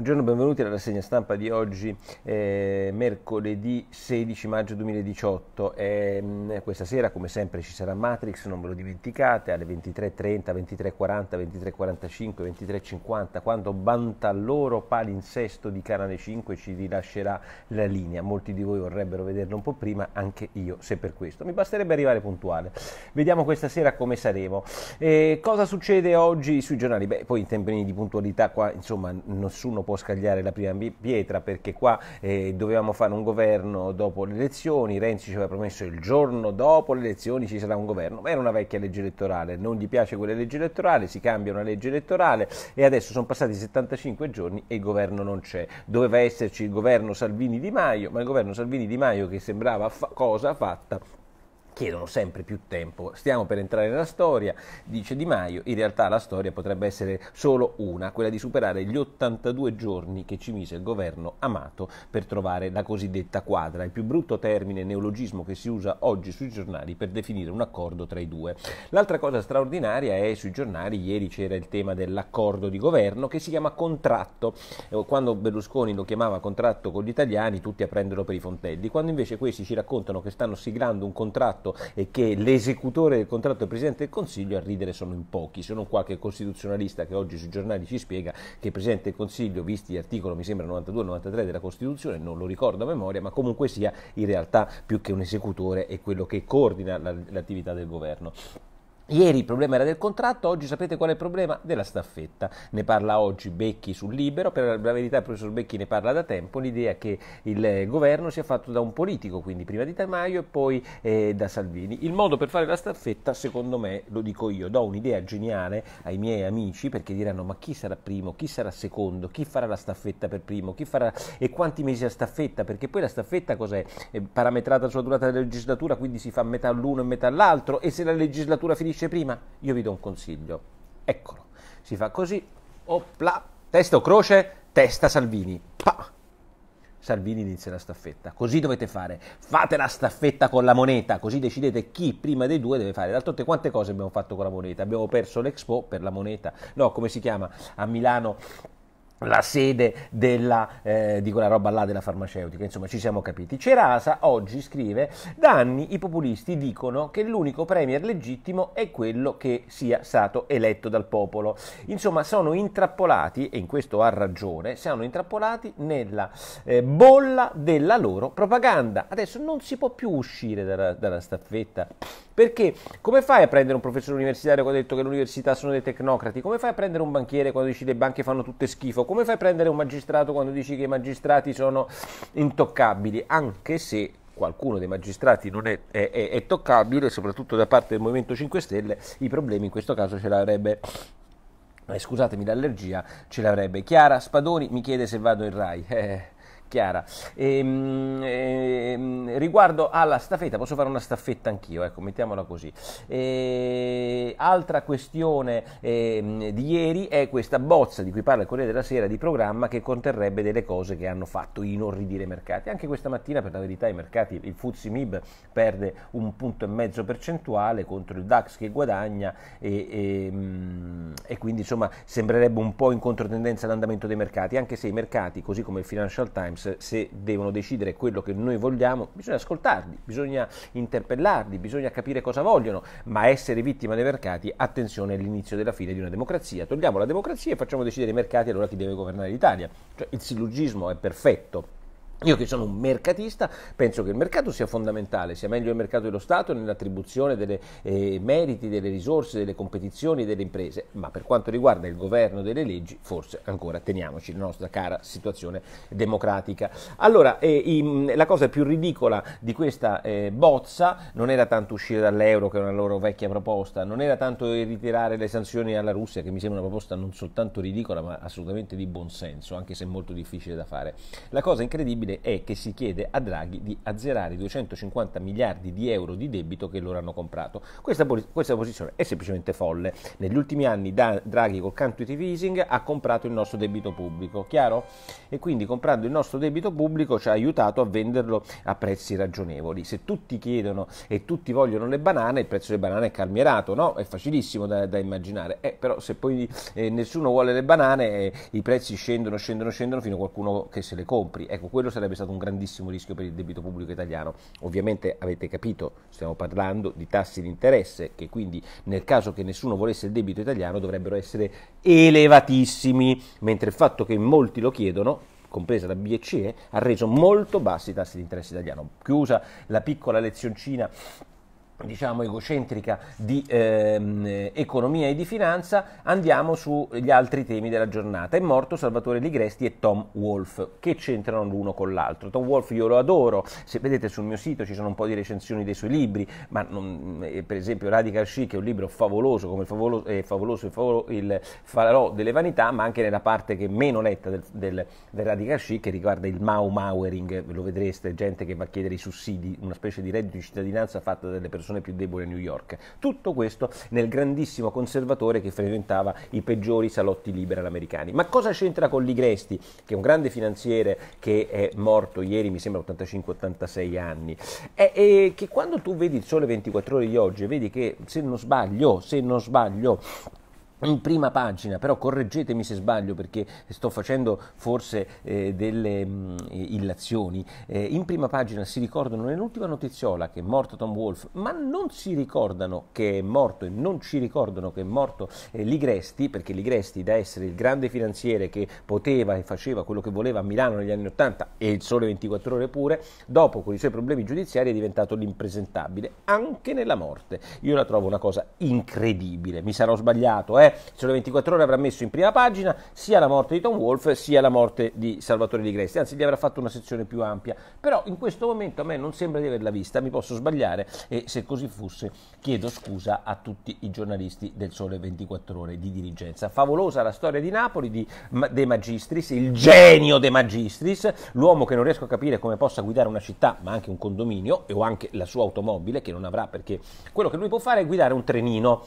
Buongiorno, benvenuti alla rassegna stampa di oggi, eh, mercoledì 16 maggio 2018. Eh, questa sera, come sempre, ci sarà Matrix, non ve lo dimenticate, alle 23.30, 23.40, 23.45, 23.50, quando Bantalloro palinsesto di Canale 5 ci rilascerà la linea. Molti di voi vorrebbero vederlo un po' prima, anche io, se per questo. Mi basterebbe arrivare puntuale. Vediamo questa sera come saremo. Eh, cosa succede oggi sui giornali? Beh, poi in termini di puntualità qua, insomma, nessuno può scagliare la prima pietra perché qua eh, dovevamo fare un governo dopo le elezioni, Renzi ci aveva promesso il giorno dopo le elezioni ci sarà un governo, ma era una vecchia legge elettorale, non gli piace quella legge elettorale, si cambia una legge elettorale e adesso sono passati 75 giorni e il governo non c'è. Doveva esserci il governo Salvini-Di Maio, ma il governo Salvini-Di Maio che sembrava fa- cosa fatta chiedono sempre più tempo. Stiamo per entrare nella storia, dice Di Maio, in realtà la storia potrebbe essere solo una, quella di superare gli 82 giorni che ci mise il governo Amato per trovare la cosiddetta quadra, il più brutto termine neologismo che si usa oggi sui giornali per definire un accordo tra i due. L'altra cosa straordinaria è sui giornali, ieri c'era il tema dell'accordo di governo che si chiama contratto, eh, quando Berlusconi lo chiamava contratto con gli italiani tutti a prenderlo per i fontelli, quando invece questi ci raccontano che stanno siglando un contratto contratto e che l'esecutore del contratto è il Presidente del Consiglio a ridere sono in pochi, se non qualche costituzionalista che oggi sui giornali ci spiega che il Presidente del Consiglio, visti l'articolo mi sembra 92-93 della Costituzione, non lo ricordo a memoria, ma comunque sia in realtà più che un esecutore è quello che coordina l'attività del governo. Ieri il problema era del contratto, oggi sapete qual è il problema? Della staffetta. Ne parla oggi Becchi sul Libero, per la verità il professor Becchi ne parla da tempo, l'idea che il governo sia fatto da un politico, quindi prima di Tamaio e poi eh, da Salvini. Il modo per fare la staffetta, secondo me, lo dico io, do un'idea geniale ai miei amici perché diranno ma chi sarà primo, chi sarà secondo, chi farà la staffetta per primo, chi farà e quanti mesi a staffetta, perché poi la staffetta cos'è? È parametrata sulla durata della legislatura, quindi si fa metà l'uno e metà l'altro e se la legislatura finisce finisce prima, io vi do un consiglio. Eccolo, si fa così, opla, testa o croce, testa Salvini. Pa! Salvini inizia la staffetta. Così dovete fare. Fate la staffetta con la moneta, così decidete chi prima dei due deve fare. D'altronde quante cose abbiamo fatto con la moneta? Abbiamo perso l'Expo per la moneta. No, come si chiama? A Milano la sede della, eh, di quella roba là della farmaceutica, insomma ci siamo capiti. Cerasa oggi scrive, da anni i populisti dicono che l'unico premier legittimo è quello che sia stato eletto dal popolo. Insomma sono intrappolati, e in questo ha ragione, sono intrappolati nella eh, bolla della loro propaganda. Adesso non si può più uscire dalla, dalla staffetta perché come fai a prendere un professore universitario che ha detto che le università sono dei tecnocrati? Come fai a prendere un banchiere quando dici le banche fanno tutte schifo? Come fai a prendere un magistrato quando dici che i magistrati sono intoccabili? Anche se qualcuno dei magistrati non è, è, è, è toccabile, soprattutto da parte del Movimento 5 Stelle, i problemi in questo caso ce l'avrebbe eh, scusatemi l'allergia, ce l'avrebbe. Chiara Spadoni mi chiede se vado in Rai. Eh, chiara. Ehm, ehm, riguardo alla staffetta, posso fare una staffetta anch'io, ecco, mettiamola così. Ehm, altra questione ehm, di ieri è questa bozza di cui parla il Corriere della Sera di programma che conterrebbe delle cose che hanno fatto inorridire i mercati. Anche questa mattina, per la verità, i mercati, il Fuzzi Mib perde un punto e mezzo percentuale contro il DAX che guadagna e, e, ehm, e quindi insomma sembrerebbe un po' in controtendenza l'andamento dei mercati, anche se i mercati, così come il Financial Times, Times, se devono decidere quello che noi vogliamo, bisogna ascoltarli, bisogna interpellarli, bisogna capire cosa vogliono, ma essere vittima dei mercati, attenzione, è l'inizio della fine di una democrazia. Togliamo la democrazia e facciamo decidere i mercati allora chi deve governare l'Italia. Cioè, il sillogismo è perfetto. Io che sono un mercatista penso che il mercato sia fondamentale, sia meglio il mercato dello Stato nell'attribuzione dei eh, meriti, delle risorse, delle competizioni, delle imprese, ma per quanto riguarda il governo delle leggi forse ancora teniamoci la nostra cara situazione democratica. Allora, eh, i, la cosa più ridicola di questa eh, bozza non era tanto uscire dall'euro che è una loro vecchia proposta, non era tanto ritirare le sanzioni alla Russia che mi sembra una proposta non soltanto ridicola ma assolutamente di buonsenso, anche se molto difficile da fare. La cosa incredibile succede è che si chiede a Draghi di azzerare i 250 miliardi di euro di debito che loro hanno comprato. Questa, questa posizione è semplicemente folle. Negli ultimi anni da, Draghi col quantitative easing ha comprato il nostro debito pubblico, chiaro? E quindi comprando il nostro debito pubblico ci ha aiutato a venderlo a prezzi ragionevoli. Se tutti chiedono e tutti vogliono le banane, il prezzo delle banane è calmierato, no? È facilissimo da, da immaginare. Eh, però se poi eh, nessuno vuole le banane, eh, i prezzi scendono, scendono, scendono fino a qualcuno che se le compri. Ecco, quello sarà sarebbe stato un grandissimo rischio per il debito pubblico italiano. Ovviamente avete capito, stiamo parlando di tassi di interesse che quindi nel caso che nessuno volesse il debito italiano dovrebbero essere elevatissimi, mentre il fatto che molti lo chiedono compresa la BCE, eh, ha reso molto bassi i tassi di interesse italiano. Chiusa la piccola lezioncina diciamo egocentrica di ehm, economia e di finanza, andiamo sugli altri temi della giornata. È morto Salvatore Ligresti e Tom Wolf, che c'entrano l'uno con l'altro. Tom Wolf io lo adoro, se vedete sul mio sito ci sono un po' di recensioni dei suoi libri, ma non, eh, per esempio Radical Chic è un libro favoloso, come favolo, eh, favoloso il, favolo, il, Farò delle Vanità, ma anche nella parte che meno letta del, del, del Radical Chic, che riguarda il Mau Mauering, lo vedreste, gente che va a chiedere i sussidi, una specie di reddito di cittadinanza fatta dalle persone persone più deboli a New York. Tutto questo nel grandissimo conservatore che frequentava i peggiori salotti liberal americani. Ma cosa c'entra con Ligresti, che è un grande finanziere che è morto ieri, mi sembra 85-86 anni, è, è che quando tu vedi il sole 24 ore di oggi, vedi che se non sbaglio, se non sbaglio, in prima pagina, però correggetemi se sbaglio perché sto facendo forse eh, delle mh, mm, illazioni, eh, in prima pagina si ricordano nell'ultima notiziola che è morto Tom Wolfe, ma non si ricordano che è morto e non ci ricordano che è morto eh, Ligresti, perché Ligresti da essere il grande finanziere che poteva e faceva quello che voleva a Milano negli anni 80 e il sole 24 ore pure, dopo con i suoi problemi giudiziari è diventato l'impresentabile, anche nella morte. Io la trovo una cosa incredibile, mi sarò sbagliato, eh? 3 sulle 24 ore avrà messo in prima pagina sia la morte di Tom Wolfe sia la morte di Salvatore Di Gresti, anzi gli avrà fatto una sezione più ampia, però in questo momento a me non sembra di averla vista, mi posso sbagliare e se così fosse chiedo scusa a tutti i giornalisti del Sole 24 ore di dirigenza. Favolosa la storia di Napoli di De Magistris, il genio De Magistris, l'uomo che non riesco a capire come possa guidare una città ma anche un condominio o anche la sua automobile che non avrà perché quello che lui può fare è guidare un trenino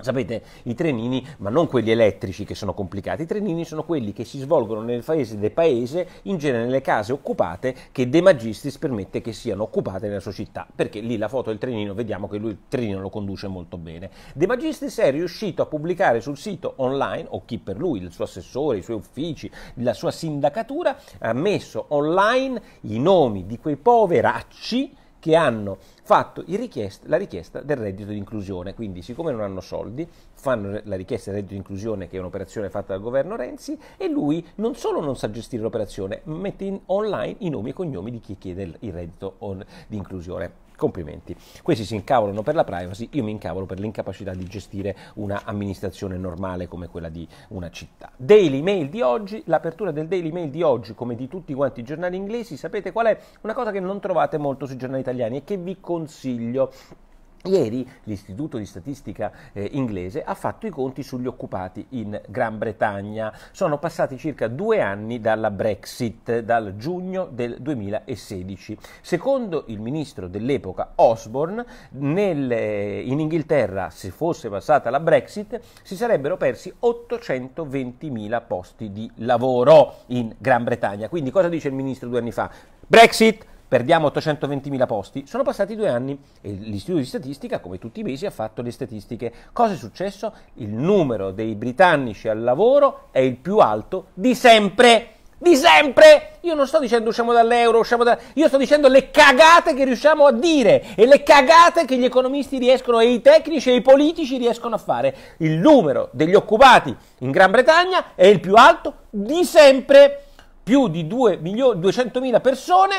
Sapete, i trenini, ma non quelli elettrici che sono complicati, i trenini sono quelli che si svolgono nel paese del paese, in genere nelle case occupate, che De Magistris permette che siano occupate nella sua città, perché lì la foto del trenino, vediamo che lui il trenino lo conduce molto bene. De Magistris è riuscito a pubblicare sul sito online, o chi per lui, il suo assessore, i suoi uffici, la sua sindacatura, ha messo online i nomi di quei poveracci che hanno fatto richiest- la richiesta del reddito di inclusione. Quindi, siccome non hanno soldi, fanno la richiesta del reddito di inclusione, che è un'operazione fatta dal governo Renzi, e lui non solo non sa gestire l'operazione, mette in online i nomi e cognomi di chi chiede il reddito on- di inclusione. Complimenti. Questi si incavolano per la privacy, io mi incavolo per l'incapacità di gestire un'amministrazione normale come quella di una città. Daily Mail di oggi, l'apertura del Daily Mail di oggi, come di tutti quanti i giornali inglesi, sapete qual è? Una cosa che non trovate molto sui giornali italiani e che vi consiglio Ieri l'Istituto di Statistica eh, inglese ha fatto i conti sugli occupati in Gran Bretagna. Sono passati circa due anni dalla Brexit, dal giugno del 2016. Secondo il ministro dell'epoca Osborne, nel, eh, in Inghilterra, se fosse passata la Brexit, si sarebbero persi 820.000 posti di lavoro in Gran Bretagna. Quindi cosa dice il ministro due anni fa? Brexit! perdiamo 820.000 posti. Sono passati due anni e l'Istituto di Statistica, come tutti i mesi, ha fatto le statistiche. Cosa è successo? Il numero dei britannici al lavoro è il più alto di sempre. Di sempre! Io non sto dicendo usciamo dall'euro, usciamo da... Io sto dicendo le cagate che riusciamo a dire e le cagate che gli economisti riescono e i tecnici e i politici riescono a fare. Il numero degli occupati in Gran Bretagna è il più alto di sempre. Più di 2 milio- 200.000 persone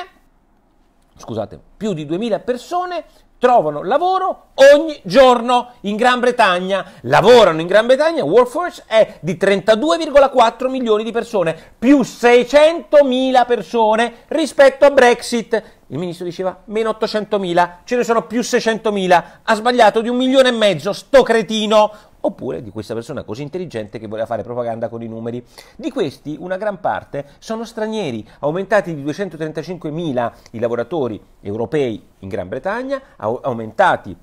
scusate, più di 2000 persone trovano lavoro ogni giorno in Gran Bretagna. Lavorano in Gran Bretagna, workforce è di 32,4 milioni di persone, più 600.000 persone rispetto a Brexit. Il ministro diceva meno 800.000, ce ne sono più 600.000, ha sbagliato di un milione e mezzo, sto cretino oppure di questa persona così intelligente che voleva fare propaganda con i numeri. Di questi una gran parte sono stranieri, aumentati di 235.000 i lavoratori europei in Gran Bretagna, aumentati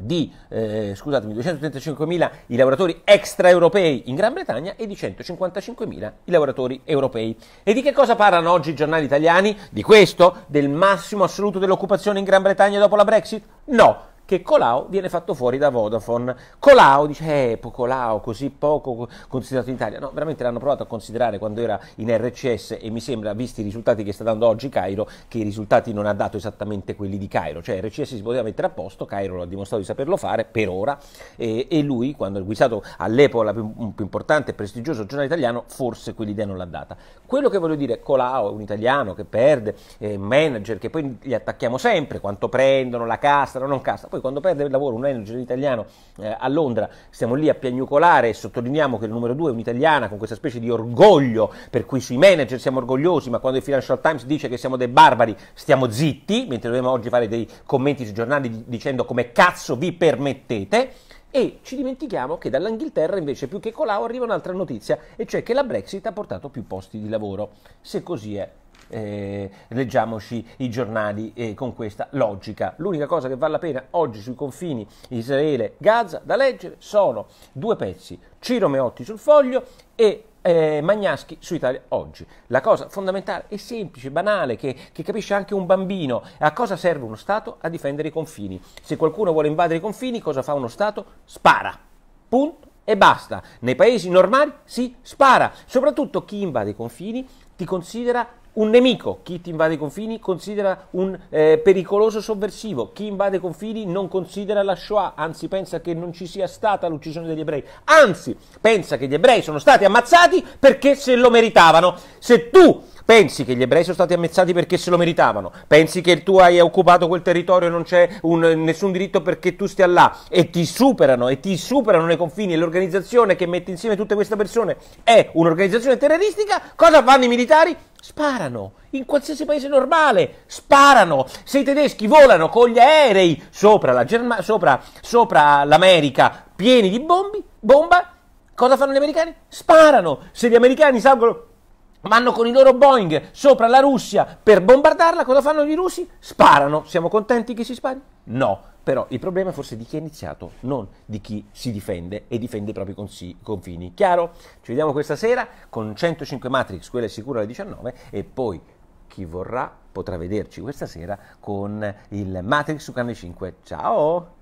di eh, scusatemi, 235.000 i lavoratori extraeuropei in Gran Bretagna e di 155.000 i lavoratori europei. E di che cosa parlano oggi i giornali italiani? Di questo? Del massimo assoluto dell'occupazione in Gran Bretagna dopo la Brexit? No, che Colau viene fatto fuori da Vodafone. Colau dice, eh, Colau, così poco considerato in Italia. No, veramente l'hanno provato a considerare quando era in RCS e mi sembra, visti i risultati che sta dando oggi Cairo, che i risultati non ha dato esattamente quelli di Cairo. Cioè RCS si poteva mettere a posto, Cairo lo ha dimostrato di saperlo fare per ora e, e lui, quando è guisato all'epoca la più, più importante e prestigioso giornale italiano, forse quell'idea non l'ha data. Quello che voglio dire, Colau è un italiano che perde, eh, manager che poi li attacchiamo sempre, quanto prendono, la castano, non castano. Poi poi quando perde il lavoro un manager italiano eh, a Londra stiamo lì a piagnucolare e sottolineiamo che il numero due è un'italiana con questa specie di orgoglio per cui sui manager siamo orgogliosi, ma quando il Financial Times dice che siamo dei barbari stiamo zitti, mentre dobbiamo oggi fare dei commenti sui giornali dicendo come cazzo vi permettete. E ci dimentichiamo che dall'Inghilterra invece più che Colau arriva un'altra notizia, e cioè che la Brexit ha portato più posti di lavoro. Se così è, eh, leggiamoci i giornali eh, con questa logica. L'unica cosa che vale la pena oggi sui confini Israele-Gaza da leggere sono due pezzi, Ciro Meotti sul foglio e eh, Magnaschi su Italia Oggi. La cosa fondamentale è semplice, banale, che, che, capisce anche un bambino. A cosa serve uno Stato? A difendere i confini. Se qualcuno vuole invadere i confini, cosa fa uno Stato? Spara. Punto. E basta. Nei paesi normali si spara. Soprattutto chi invade i confini ti considera un nemico. Chi ti invade i confini considera un eh, pericoloso sovversivo. Chi invade i confini non considera la Shoah, anzi pensa che non ci sia stata l'uccisione degli ebrei. Anzi, pensa che gli ebrei sono stati ammazzati perché se lo meritavano. Se tu pensi che gli ebrei sono stati ammazzati perché se lo meritavano, pensi che tu hai occupato quel territorio e non c'è un, eh, nessun diritto perché tu stia là e ti superano e ti superano nei confini e l'organizzazione che mette insieme tutte queste persone è un'organizzazione terroristica, cosa fanno i militari? Sparano in qualsiasi paese normale, sparano. Se i tedeschi volano con gli aerei sopra, la Germa- sopra, sopra l'America pieni di bombi, bomba, cosa fanno gli americani? Sparano. Se gli americani salgono Vanno con i loro Boeing sopra la Russia per bombardarla, cosa fanno i russi? Sparano. Siamo contenti che si spari? No, però il problema è forse di chi ha iniziato, non di chi si difende e difende i propri consi- confini. Chiaro? Ci vediamo questa sera con 105 Matrix, quella è sicura alle 19 e poi chi vorrà potrà vederci questa sera con il Matrix su Canale 5. Ciao!